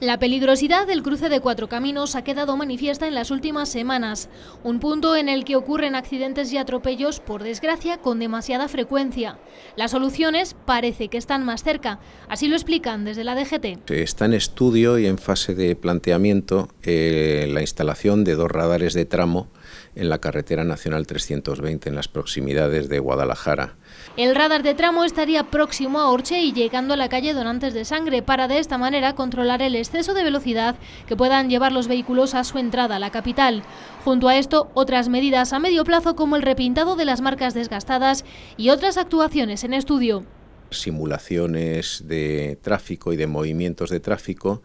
La peligrosidad del cruce de cuatro caminos ha quedado manifiesta en las últimas semanas, un punto en el que ocurren accidentes y atropellos, por desgracia, con demasiada frecuencia. Las soluciones parece que están más cerca, así lo explican desde la DGT. Está en estudio y en fase de planteamiento eh, la instalación de dos radares de tramo en la carretera nacional 320 en las proximidades de Guadalajara. El radar de tramo estaría próximo a Orche y llegando a la calle Donantes de Sangre para de esta manera controlar el exceso de velocidad que puedan llevar los vehículos a su entrada a la capital. Junto a esto, otras medidas a medio plazo como el repintado de las marcas desgastadas y otras actuaciones en estudio simulaciones de tráfico y de movimientos de tráfico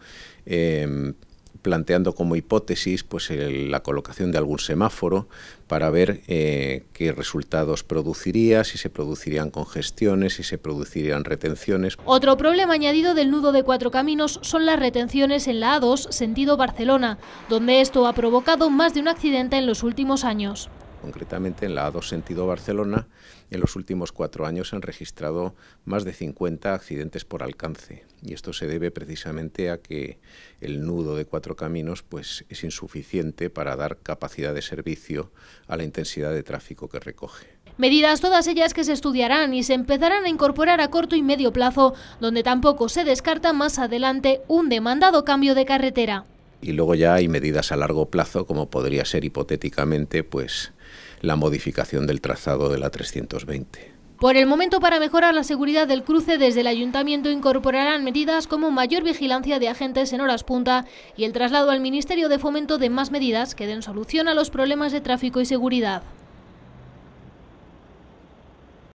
em, planteando como hipótesis pues, la colocación de algún semáforo para ver eh, qué resultados produciría, si se producirían congestiones, si se producirían retenciones. Otro problema añadido del nudo de cuatro caminos son las retenciones en la A2 sentido Barcelona, donde esto ha provocado más de un accidente en los últimos años concretamente en la A2 sentido Barcelona, en los últimos cuatro años se han registrado más de 50 accidentes por alcance y esto se debe precisamente a que el nudo de cuatro caminos pues, es insuficiente para dar capacidad de servicio a la intensidad de tráfico que recoge. Medidas todas ellas que se estudiarán y se empezarán a incorporar a corto y medio plazo, donde tampoco se descarta más adelante un demandado cambio de carretera y luego ya hay medidas a largo plazo como podría ser hipotéticamente pues la modificación del trazado de la 320. Por el momento, para mejorar la seguridad del cruce, desde el ayuntamiento incorporarán medidas como mayor vigilancia de agentes en horas punta y el traslado al Ministerio de Fomento de más medidas que den solución a los problemas de tráfico y seguridad.